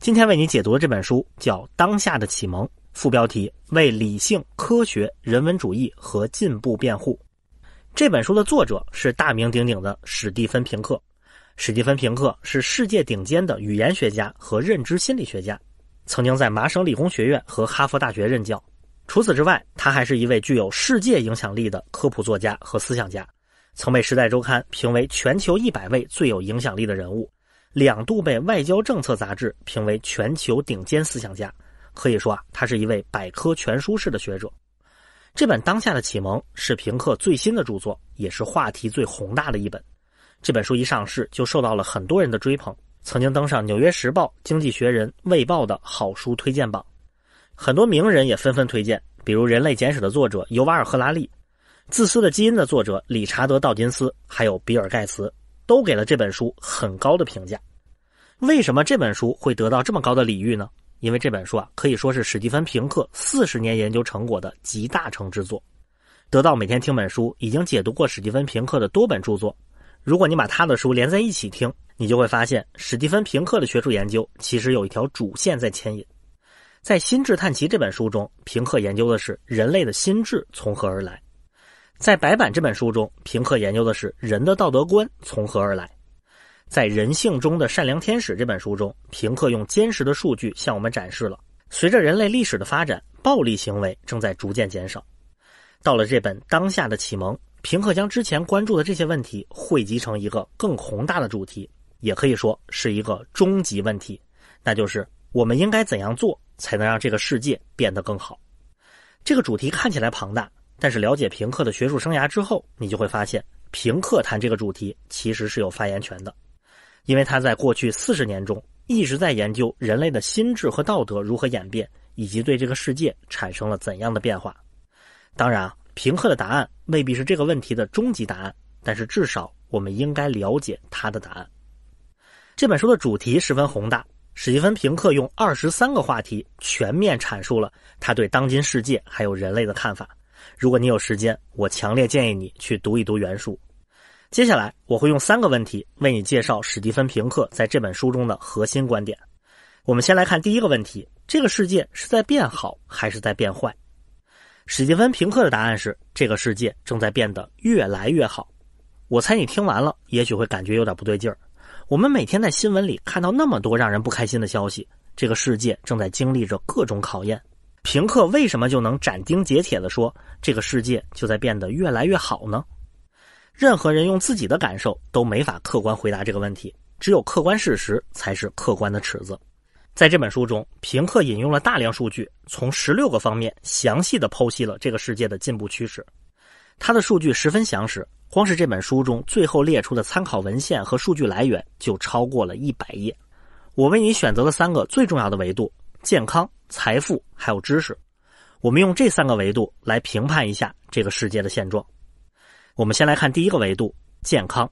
今天为你解读的这本书叫《当下的启蒙》，副标题为“理性、科学、人文主义和进步辩护”。这本书的作者是大名鼎鼎的史蒂芬平克。史蒂芬平克是世界顶尖的语言学家和认知心理学家，曾经在麻省理工学院和哈佛大学任教。除此之外，他还是一位具有世界影响力的科普作家和思想家，曾被《时代周刊》评为全球一百位最有影响力的人物。两度被《外交政策》杂志评为全球顶尖思想家，可以说啊，他是一位百科全书式的学者。这本《当下的启蒙》是平克最新的著作，也是话题最宏大的一本。这本书一上市就受到了很多人的追捧，曾经登上《纽约时报》《经济学人》《卫报》的好书推荐榜，很多名人也纷纷推荐，比如《人类简史》的作者尤瓦尔·赫拉利，《自私的基因》的作者理查德·道金斯，还有比尔·盖茨。都给了这本书很高的评价。为什么这本书会得到这么高的礼遇呢？因为这本书啊，可以说是史蒂芬平克四十年研究成果的集大成之作。得到每天听本书已经解读过史蒂芬平克的多本著作。如果你把他的书连在一起听，你就会发现史蒂芬平克的学术研究其实有一条主线在牵引。在《心智探奇》这本书中，平克研究的是人类的心智从何而来。在《白板》这本书中，平克研究的是人的道德观从何而来；在《人性中的善良天使》这本书中，平克用坚实的数据向我们展示了，随着人类历史的发展，暴力行为正在逐渐减少。到了这本当下的《启蒙》，平克将之前关注的这些问题汇集成一个更宏大的主题，也可以说是一个终极问题，那就是我们应该怎样做才能让这个世界变得更好。这个主题看起来庞大。但是了解平克的学术生涯之后，你就会发现，平克谈这个主题其实是有发言权的，因为他在过去四十年中一直在研究人类的心智和道德如何演变，以及对这个世界产生了怎样的变化。当然啊，平克的答案未必是这个问题的终极答案，但是至少我们应该了解他的答案。这本书的主题十分宏大，史蒂芬平克用二十三个话题全面阐述了他对当今世界还有人类的看法。如果你有时间，我强烈建议你去读一读原书。接下来，我会用三个问题为你介绍史蒂芬平克在这本书中的核心观点。我们先来看第一个问题：这个世界是在变好还是在变坏？史蒂芬平克的答案是：这个世界正在变得越来越好。我猜你听完了，也许会感觉有点不对劲儿。我们每天在新闻里看到那么多让人不开心的消息，这个世界正在经历着各种考验。平克为什么就能斩钉截铁地说这个世界就在变得越来越好呢？任何人用自己的感受都没法客观回答这个问题，只有客观事实才是客观的尺子。在这本书中，平克引用了大量数据，从十六个方面详细地剖析了这个世界的进步趋势。他的数据十分详实，光是这本书中最后列出的参考文献和数据来源就超过了一百页。我为你选择了三个最重要的维度。健康、财富还有知识，我们用这三个维度来评判一下这个世界的现状。我们先来看第一个维度——健康。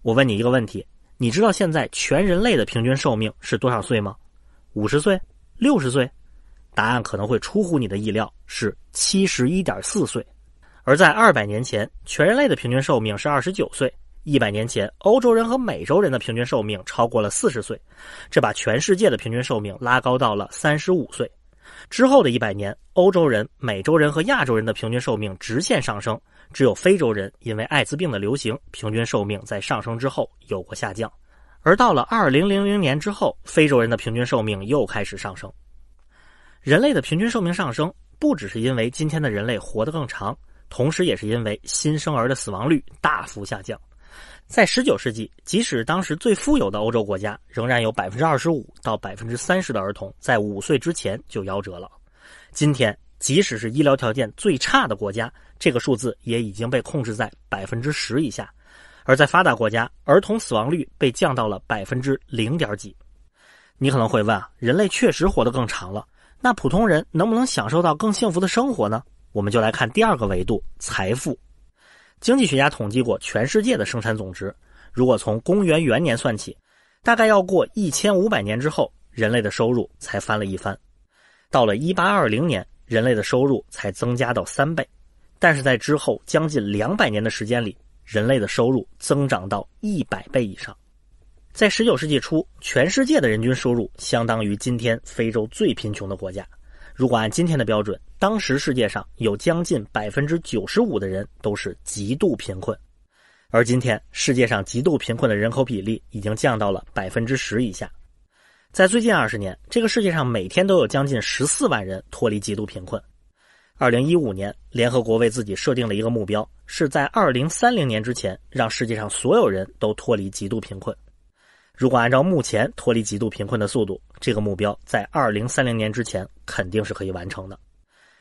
我问你一个问题：你知道现在全人类的平均寿命是多少岁吗？五十岁？六十岁？答案可能会出乎你的意料，是七十一点四岁。而在二百年前，全人类的平均寿命是二十九岁。一百年前，欧洲人和美洲人的平均寿命超过了四十岁，这把全世界的平均寿命拉高到了三十五岁。之后的一百年，欧洲人、美洲人和亚洲人的平均寿命直线上升，只有非洲人因为艾滋病的流行，平均寿命在上升之后有过下降。而到了二零零零年之后，非洲人的平均寿命又开始上升。人类的平均寿命上升，不只是因为今天的人类活得更长，同时也是因为新生儿的死亡率大幅下降。在十九世纪，即使当时最富有的欧洲国家，仍然有百分之二十五到百分之三十的儿童在五岁之前就夭折了。今天，即使是医疗条件最差的国家，这个数字也已经被控制在百分之十以下。而在发达国家，儿童死亡率被降到了百分之零点几。你可能会问啊，人类确实活得更长了，那普通人能不能享受到更幸福的生活呢？我们就来看第二个维度——财富。经济学家统计过全世界的生产总值，如果从公元元年算起，大概要过一千五百年之后，人类的收入才翻了一番；到了一八二零年，人类的收入才增加到三倍；但是在之后将近两百年的时间里，人类的收入增长到一百倍以上。在十九世纪初，全世界的人均收入相当于今天非洲最贫穷的国家。如果按今天的标准，当时世界上有将近百分之九十五的人都是极度贫困，而今天世界上极度贫困的人口比例已经降到了百分之十以下。在最近二十年，这个世界上每天都有将近十四万人脱离极度贫困。二零一五年，联合国为自己设定了一个目标，是在二零三零年之前让世界上所有人都脱离极度贫困。如果按照目前脱离极度贫困的速度，这个目标在二零三零年之前肯定是可以完成的。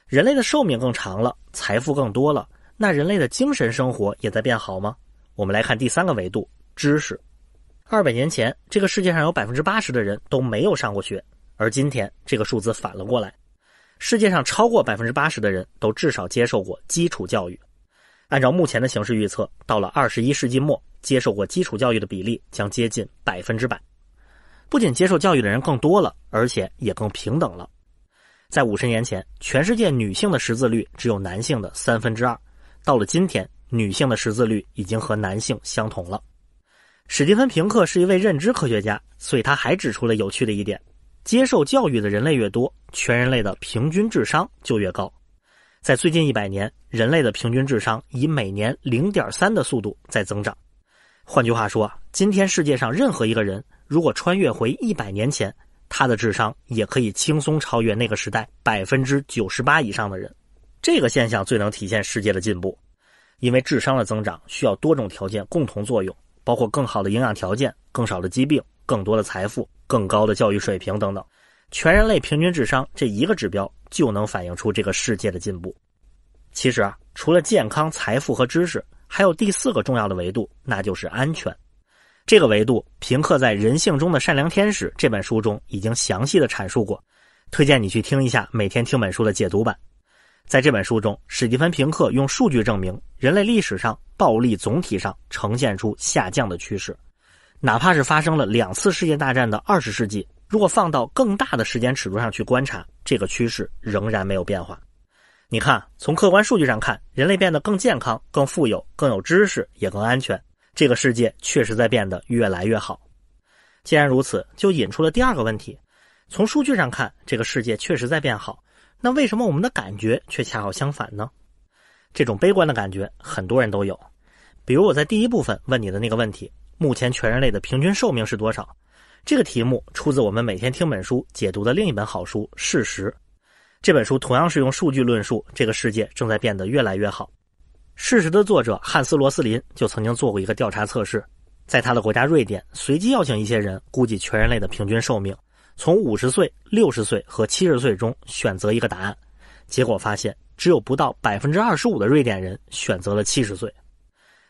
人类的寿命更长了，财富更多了，那人类的精神生活也在变好吗？我们来看第三个维度——知识。二百年前，这个世界上有百分之八十的人都没有上过学，而今天这个数字反了过来，世界上超过百分之八十的人都至少接受过基础教育。按照目前的形势预测，到了二十一世纪末，接受过基础教育的比例将接近百分之百。不仅接受教育的人更多了，而且也更平等了。在五十年前，全世界女性的识字率只有男性的三分之二；到了今天，女性的识字率已经和男性相同了。史蒂芬平克是一位认知科学家，所以他还指出了有趣的一点：接受教育的人类越多，全人类的平均智商就越高。在最近一百年，人类的平均智商以每年零点三的速度在增长。换句话说，今天世界上任何一个人。如果穿越回一百年前，他的智商也可以轻松超越那个时代百分之九十八以上的人。这个现象最能体现世界的进步，因为智商的增长需要多种条件共同作用，包括更好的营养条件、更少的疾病、更多的财富、更高的教育水平等等。全人类平均智商这一个指标就能反映出这个世界的进步。其实啊，除了健康、财富和知识，还有第四个重要的维度，那就是安全。这个维度，平克在《人性中的善良天使》这本书中已经详细的阐述过，推荐你去听一下每天听本书的解读版。在这本书中，史蒂芬·平克用数据证明，人类历史上暴力总体上呈现出下降的趋势。哪怕是发生了两次世界大战的二十世纪，如果放到更大的时间尺度上去观察，这个趋势仍然没有变化。你看，从客观数据上看，人类变得更健康、更富有、更有知识，也更安全。这个世界确实在变得越来越好。既然如此，就引出了第二个问题：从数据上看，这个世界确实在变好，那为什么我们的感觉却恰好相反呢？这种悲观的感觉很多人都有。比如我在第一部分问你的那个问题：目前全人类的平均寿命是多少？这个题目出自我们每天听本书解读的另一本好书《事实》。这本书同样是用数据论述这个世界正在变得越来越好。事实的作者汉斯·罗斯林就曾经做过一个调查测试，在他的国家瑞典，随机邀请一些人估计全人类的平均寿命，从五十岁、六十岁和七十岁中选择一个答案。结果发现，只有不到百分之二十五的瑞典人选择了七十岁。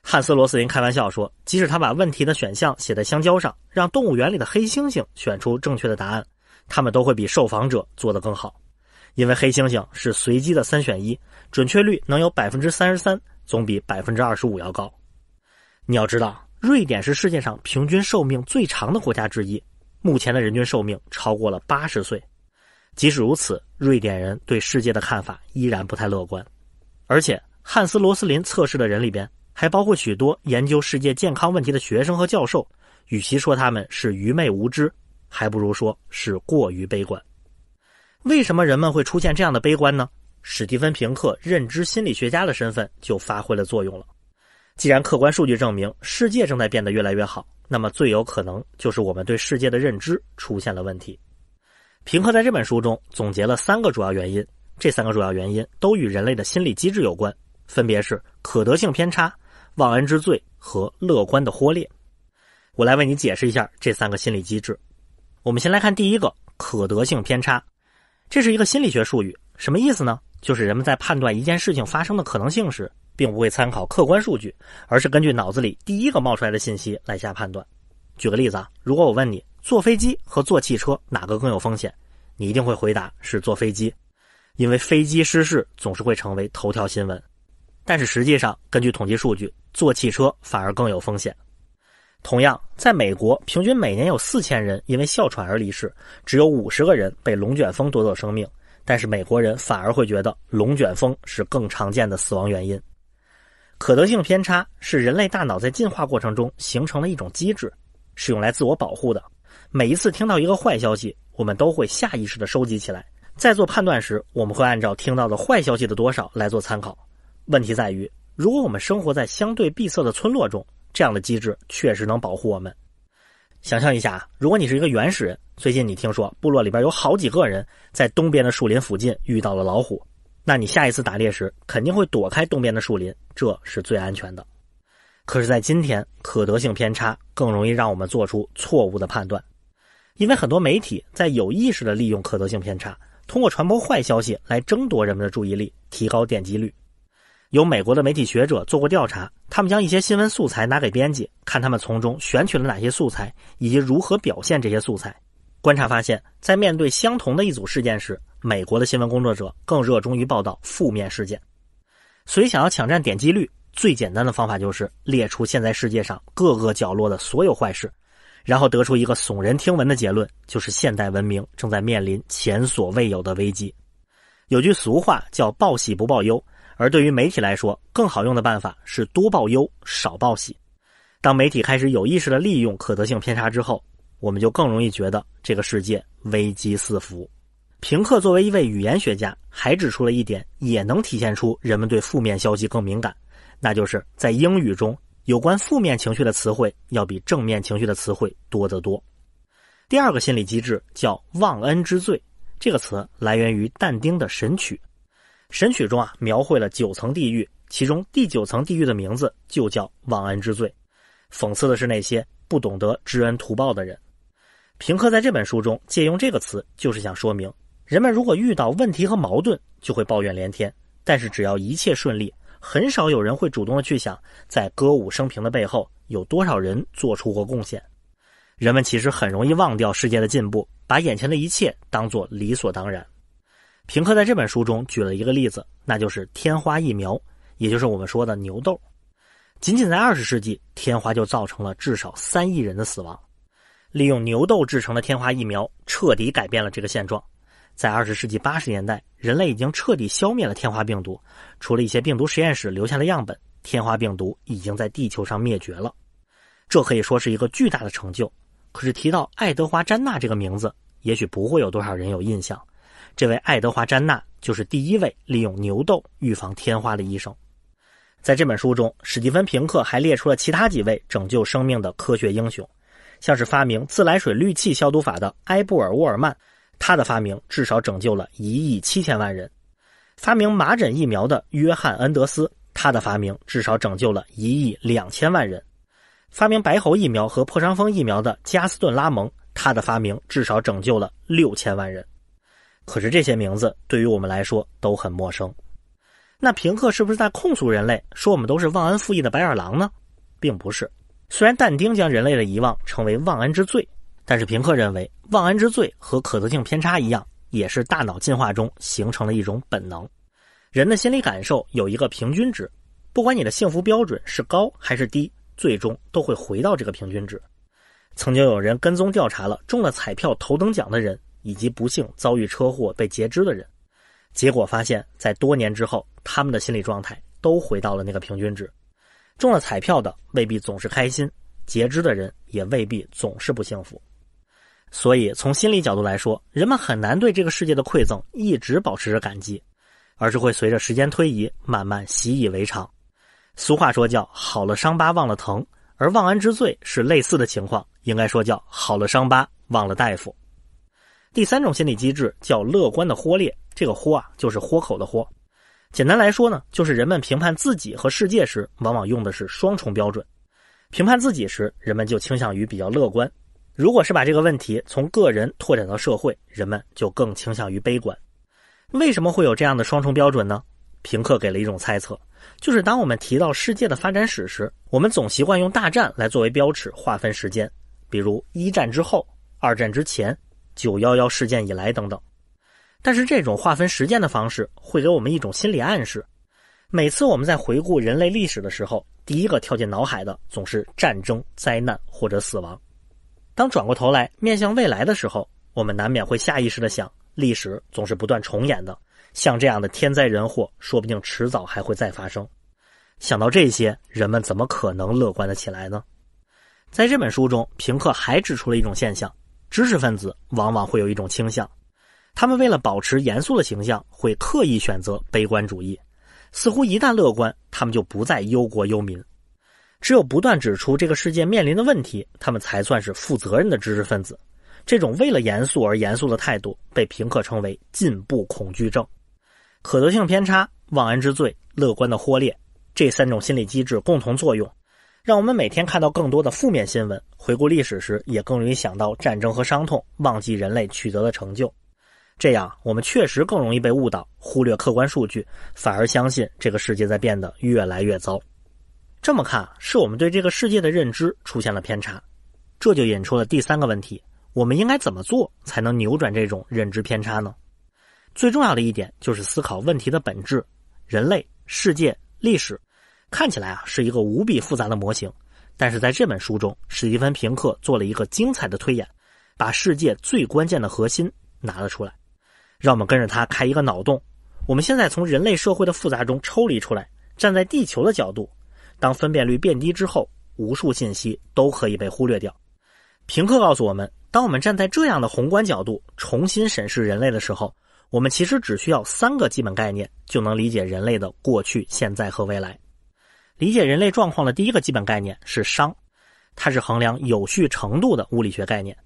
汉斯·罗斯林开玩笑说，即使他把问题的选项写在香蕉上，让动物园里的黑猩猩选出正确的答案，他们都会比受访者做得更好，因为黑猩猩是随机的三选一，准确率能有百分之三十三。总比百分之二十五要高。你要知道，瑞典是世界上平均寿命最长的国家之一，目前的人均寿命超过了八十岁。即使如此，瑞典人对世界的看法依然不太乐观。而且，汉斯·罗斯林测试的人里边，还包括许多研究世界健康问题的学生和教授。与其说他们是愚昧无知，还不如说是过于悲观。为什么人们会出现这样的悲观呢？史蒂芬·平克认知心理学家的身份就发挥了作用了。既然客观数据证明世界正在变得越来越好，那么最有可能就是我们对世界的认知出现了问题。平克在这本书中总结了三个主要原因，这三个主要原因都与人类的心理机制有关，分别是可得性偏差、忘恩之罪和乐观的忽略。我来为你解释一下这三个心理机制。我们先来看第一个可得性偏差，这是一个心理学术语，什么意思呢？就是人们在判断一件事情发生的可能性时，并不会参考客观数据，而是根据脑子里第一个冒出来的信息来下判断。举个例子啊，如果我问你坐飞机和坐汽车哪个更有风险，你一定会回答是坐飞机，因为飞机失事总是会成为头条新闻。但是实际上，根据统计数据，坐汽车反而更有风险。同样，在美国，平均每年有四千人因为哮喘而离世，只有五十个人被龙卷风夺走生命。但是美国人反而会觉得龙卷风是更常见的死亡原因。可得性偏差是人类大脑在进化过程中形成的一种机制，是用来自我保护的。每一次听到一个坏消息，我们都会下意识地收集起来，在做判断时，我们会按照听到的坏消息的多少来做参考。问题在于，如果我们生活在相对闭塞的村落中，这样的机制确实能保护我们。想象一下如果你是一个原始人，最近你听说部落里边有好几个人在东边的树林附近遇到了老虎，那你下一次打猎时肯定会躲开东边的树林，这是最安全的。可是，在今天，可得性偏差更容易让我们做出错误的判断，因为很多媒体在有意识的利用可得性偏差，通过传播坏消息来争夺人们的注意力，提高点击率。有美国的媒体学者做过调查。他们将一些新闻素材拿给编辑看，他们从中选取了哪些素材，以及如何表现这些素材。观察发现，在面对相同的一组事件时，美国的新闻工作者更热衷于报道负面事件。所以，想要抢占点击率，最简单的方法就是列出现在世界上各个角落的所有坏事，然后得出一个耸人听闻的结论，就是现代文明正在面临前所未有的危机。有句俗话叫“报喜不报忧”。而对于媒体来说，更好用的办法是多报忧少报喜。当媒体开始有意识地利用可得性偏差之后，我们就更容易觉得这个世界危机四伏。平克作为一位语言学家，还指出了一点，也能体现出人们对负面消息更敏感，那就是在英语中，有关负面情绪的词汇要比正面情绪的词汇多得多。第二个心理机制叫“忘恩之罪”，这个词来源于但丁的《神曲》。《神曲》中啊，描绘了九层地狱，其中第九层地狱的名字就叫“忘恩之罪”，讽刺的是那些不懂得知恩图报的人。平克在这本书中借用这个词，就是想说明，人们如果遇到问题和矛盾，就会抱怨连天；但是只要一切顺利，很少有人会主动的去想，在歌舞升平的背后，有多少人做出过贡献。人们其实很容易忘掉世界的进步，把眼前的一切当做理所当然。平克在这本书中举了一个例子，那就是天花疫苗，也就是我们说的牛痘。仅仅在二十世纪，天花就造成了至少三亿人的死亡。利用牛痘制成的天花疫苗，彻底改变了这个现状。在二十世纪八十年代，人类已经彻底消灭了天花病毒，除了一些病毒实验室留下的样本，天花病毒已经在地球上灭绝了。这可以说是一个巨大的成就。可是提到爱德华·詹纳这个名字，也许不会有多少人有印象。这位爱德华·詹纳就是第一位利用牛痘预防天花的医生。在这本书中，史蒂芬·平克还列出了其他几位拯救生命的科学英雄，像是发明自来水氯气消毒法的埃布尔·沃尔曼，他的发明至少拯救了一亿七千万人；发明麻疹疫苗的约翰·恩德斯，他的发明至少拯救了一亿两千万人；发明白喉疫苗和破伤风疫苗的加斯顿·拉蒙，他的发明至少拯救了六千万人。可是这些名字对于我们来说都很陌生，那平克是不是在控诉人类，说我们都是忘恩负义的白眼狼呢？并不是，虽然但丁将人类的遗忘称为忘恩之罪，但是平克认为，忘恩之罪和可得性偏差一样，也是大脑进化中形成了一种本能。人的心理感受有一个平均值，不管你的幸福标准是高还是低，最终都会回到这个平均值。曾经有人跟踪调查了中了彩票头等奖的人。以及不幸遭遇车祸被截肢的人，结果发现，在多年之后，他们的心理状态都回到了那个平均值。中了彩票的未必总是开心，截肢的人也未必总是不幸福。所以，从心理角度来说，人们很难对这个世界的馈赠一直保持着感激，而是会随着时间推移慢慢习以为常。俗话说叫“好了伤疤忘了疼”，而忘恩之罪是类似的情况，应该说叫“好了伤疤忘了大夫”。第三种心理机制叫乐观的豁裂，这个豁啊就是豁口的豁。简单来说呢，就是人们评判自己和世界时，往往用的是双重标准。评判自己时，人们就倾向于比较乐观；如果是把这个问题从个人拓展到社会，人们就更倾向于悲观。为什么会有这样的双重标准呢？平克给了一种猜测，就是当我们提到世界的发展史时，我们总习惯用大战来作为标尺划分时间，比如一战之后、二战之前。九幺幺事件以来等等，但是这种划分时间的方式会给我们一种心理暗示：每次我们在回顾人类历史的时候，第一个跳进脑海的总是战争、灾难或者死亡。当转过头来面向未来的时候，我们难免会下意识的想，历史总是不断重演的，像这样的天灾人祸，说不定迟早还会再发生。想到这些，人们怎么可能乐观的起来呢？在这本书中，平克还指出了一种现象。知识分子往往会有一种倾向，他们为了保持严肃的形象，会特意选择悲观主义。似乎一旦乐观，他们就不再忧国忧民。只有不断指出这个世界面临的问题，他们才算是负责任的知识分子。这种为了严肃而严肃的态度，被平克称为“进步恐惧症”、“可得性偏差”、“忘恩之罪”、“乐观的忽略”这三种心理机制共同作用。让我们每天看到更多的负面新闻，回顾历史时也更容易想到战争和伤痛，忘记人类取得的成就。这样，我们确实更容易被误导，忽略客观数据，反而相信这个世界在变得越来越糟。这么看，是我们对这个世界的认知出现了偏差。这就引出了第三个问题：我们应该怎么做才能扭转这种认知偏差呢？最重要的一点就是思考问题的本质：人类、世界、历史。看起来啊是一个无比复杂的模型，但是在这本书中，史蒂芬平克做了一个精彩的推演，把世界最关键的核心拿了出来，让我们跟着他开一个脑洞。我们现在从人类社会的复杂中抽离出来，站在地球的角度，当分辨率变低之后，无数信息都可以被忽略掉。平克告诉我们，当我们站在这样的宏观角度重新审视人类的时候，我们其实只需要三个基本概念就能理解人类的过去、现在和未来。理解人类状况的第一个基本概念是熵，它是衡量有序程度的物理学概念。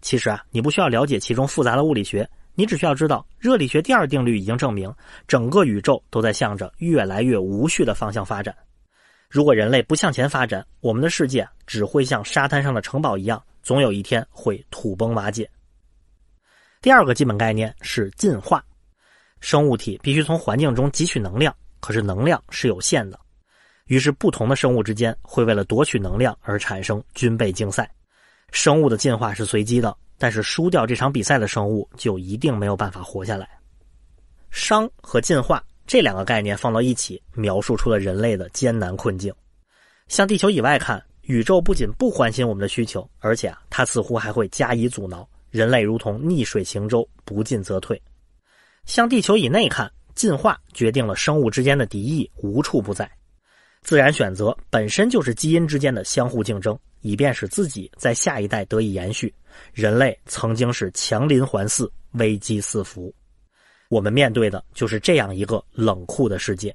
其实啊，你不需要了解其中复杂的物理学，你只需要知道热力学第二定律已经证明，整个宇宙都在向着越来越无序的方向发展。如果人类不向前发展，我们的世界只会像沙滩上的城堡一样，总有一天会土崩瓦解。第二个基本概念是进化，生物体必须从环境中汲取能量，可是能量是有限的。于是，不同的生物之间会为了夺取能量而产生军备竞赛。生物的进化是随机的，但是输掉这场比赛的生物就一定没有办法活下来。商和进化这两个概念放到一起，描述出了人类的艰难困境。向地球以外看，宇宙不仅不关心我们的需求，而且啊，它似乎还会加以阻挠。人类如同逆水行舟，不进则退。向地球以内看，进化决定了生物之间的敌意无处不在。自然选择本身就是基因之间的相互竞争，以便使自己在下一代得以延续。人类曾经是强邻环伺，危机四伏，我们面对的就是这样一个冷酷的世界。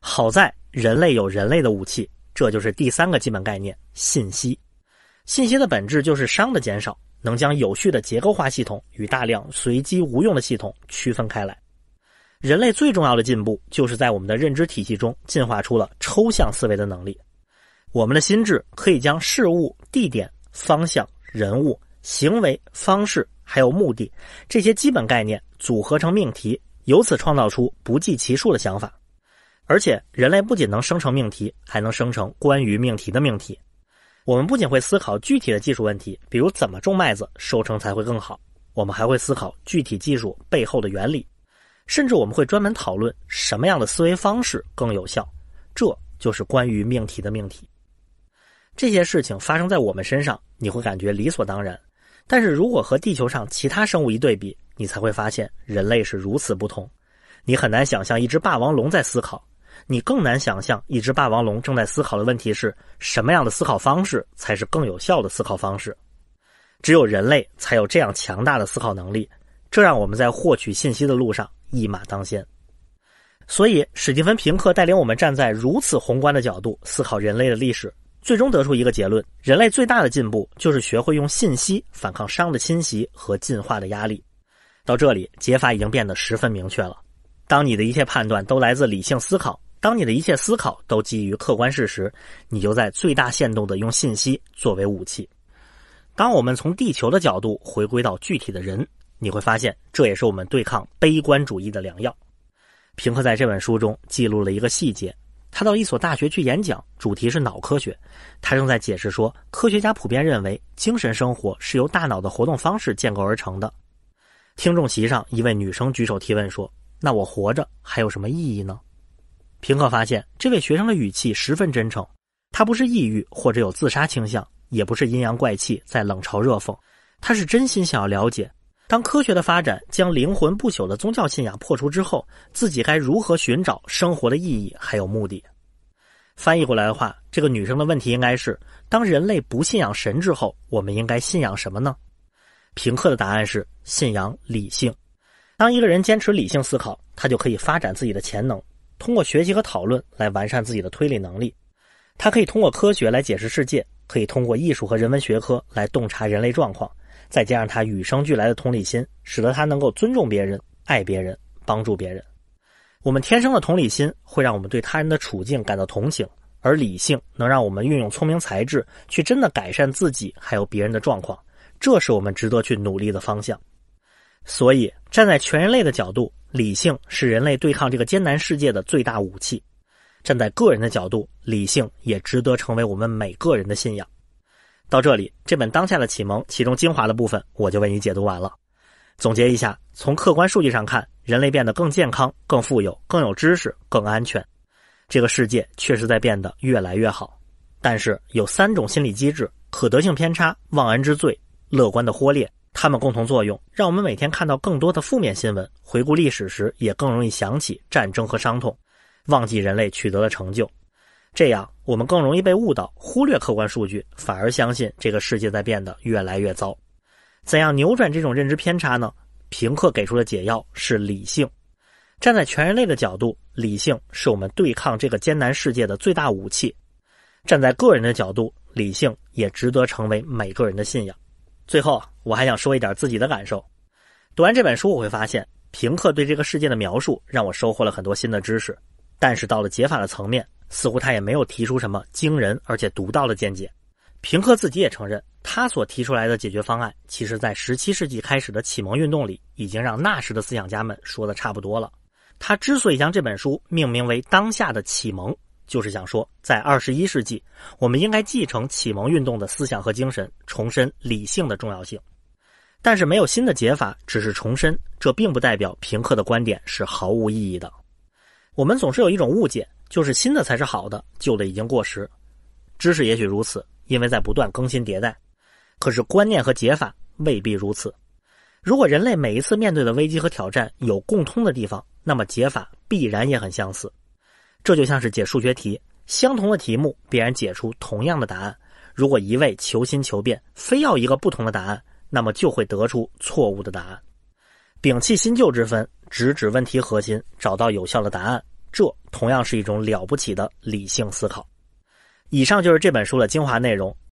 好在人类有人类的武器，这就是第三个基本概念——信息。信息的本质就是熵的减少，能将有序的结构化系统与大量随机无用的系统区分开来。人类最重要的进步，就是在我们的认知体系中进化出了抽象思维的能力。我们的心智可以将事物、地点、方向、人物、行为、方式，还有目的这些基本概念组合成命题，由此创造出不计其数的想法。而且，人类不仅能生成命题，还能生成关于命题的命题。我们不仅会思考具体的技术问题，比如怎么种麦子收成才会更好，我们还会思考具体技术背后的原理。甚至我们会专门讨论什么样的思维方式更有效，这就是关于命题的命题。这些事情发生在我们身上，你会感觉理所当然。但是如果和地球上其他生物一对比，你才会发现人类是如此不同。你很难想象一只霸王龙在思考，你更难想象一只霸王龙正在思考的问题是什么样的思考方式才是更有效的思考方式。只有人类才有这样强大的思考能力，这让我们在获取信息的路上。一马当先，所以史蒂芬平克带领我们站在如此宏观的角度思考人类的历史，最终得出一个结论：人类最大的进步就是学会用信息反抗熵的侵袭和进化的压力。到这里，解法已经变得十分明确了。当你的一切判断都来自理性思考，当你的一切思考都基于客观事实，你就在最大限度的用信息作为武器。当我们从地球的角度回归到具体的人。你会发现，这也是我们对抗悲观主义的良药。平克在这本书中记录了一个细节：他到一所大学去演讲，主题是脑科学。他正在解释说，科学家普遍认为，精神生活是由大脑的活动方式建构而成的。听众席上，一位女生举手提问说：“那我活着还有什么意义呢？”平克发现，这位学生的语气十分真诚，他不是抑郁或者有自杀倾向，也不是阴阳怪气在冷嘲热讽，他是真心想要了解。当科学的发展将灵魂不朽的宗教信仰破除之后，自己该如何寻找生活的意义还有目的？翻译过来的话，这个女生的问题应该是：当人类不信仰神之后，我们应该信仰什么呢？平克的答案是：信仰理性。当一个人坚持理性思考，他就可以发展自己的潜能，通过学习和讨论来完善自己的推理能力。他可以通过科学来解释世界，可以通过艺术和人文学科来洞察人类状况。再加上他与生俱来的同理心，使得他能够尊重别人、爱别人、帮助别人。我们天生的同理心会让我们对他人的处境感到同情，而理性能让我们运用聪明才智去真的改善自己还有别人的状况。这是我们值得去努力的方向。所以，站在全人类的角度，理性是人类对抗这个艰难世界的最大武器；站在个人的角度，理性也值得成为我们每个人的信仰。到这里，这本当下的启蒙其中精华的部分，我就为你解读完了。总结一下，从客观数据上看，人类变得更健康、更富有、更有知识、更安全，这个世界确实在变得越来越好。但是，有三种心理机制：可得性偏差、忘恩之罪、乐观的忽略。它们共同作用，让我们每天看到更多的负面新闻，回顾历史时也更容易想起战争和伤痛，忘记人类取得的成就。这样。我们更容易被误导，忽略客观数据，反而相信这个世界在变得越来越糟。怎样扭转这种认知偏差呢？平克给出的解药是理性。站在全人类的角度，理性是我们对抗这个艰难世界的最大武器；站在个人的角度，理性也值得成为每个人的信仰。最后，我还想说一点自己的感受：读完这本书，我会发现平克对这个世界的描述让我收获了很多新的知识，但是到了解法的层面。似乎他也没有提出什么惊人而且独到的见解。平克自己也承认，他所提出来的解决方案，其实在17世纪开始的启蒙运动里，已经让那时的思想家们说的差不多了。他之所以将这本书命名为《当下的启蒙》，就是想说，在21世纪，我们应该继承启蒙运动的思想和精神，重申理性的重要性。但是没有新的解法，只是重申，这并不代表平克的观点是毫无意义的。我们总是有一种误解，就是新的才是好的，旧的已经过时。知识也许如此，因为在不断更新迭代；可是观念和解法未必如此。如果人类每一次面对的危机和挑战有共通的地方，那么解法必然也很相似。这就像是解数学题，相同的题目必然解出同样的答案。如果一味求新求变，非要一个不同的答案，那么就会得出错误的答案。摒弃新旧之分，直指问题核心，找到有效的答案，这同样是一种了不起的理性思考。以上就是这本书的精华内容。